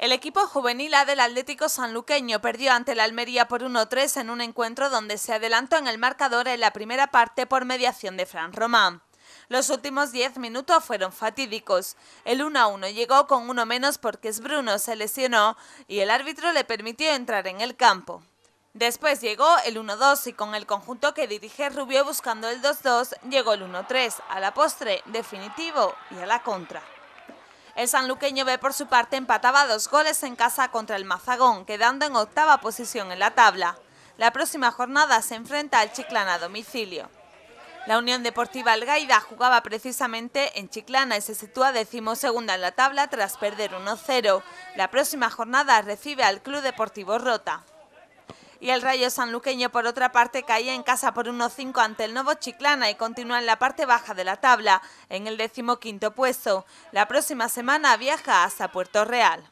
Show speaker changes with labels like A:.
A: El equipo juvenil A del Atlético Sanluqueño perdió ante la Almería por 1-3 en un encuentro donde se adelantó en el marcador en la primera parte por mediación de Fran Román. Los últimos 10 minutos fueron fatídicos. El 1-1 llegó con uno menos porque Esbruno Bruno se lesionó y el árbitro le permitió entrar en el campo. Después llegó el 1-2 y con el conjunto que dirige Rubio buscando el 2-2 llegó el 1-3, a la postre, definitivo y a la contra. El sanluqueño B por su parte empataba dos goles en casa contra el Mazagón, quedando en octava posición en la tabla. La próxima jornada se enfrenta al Chiclana a domicilio. La Unión Deportiva Algaida jugaba precisamente en Chiclana y se sitúa decimosegunda en la tabla tras perder 1-0. La próxima jornada recibe al Club Deportivo Rota y el Rayo Sanluqueño por otra parte caía en casa por 1,5 5 ante el Novo Chiclana y continúa en la parte baja de la tabla, en el decimoquinto puesto. La próxima semana viaja hasta Puerto Real.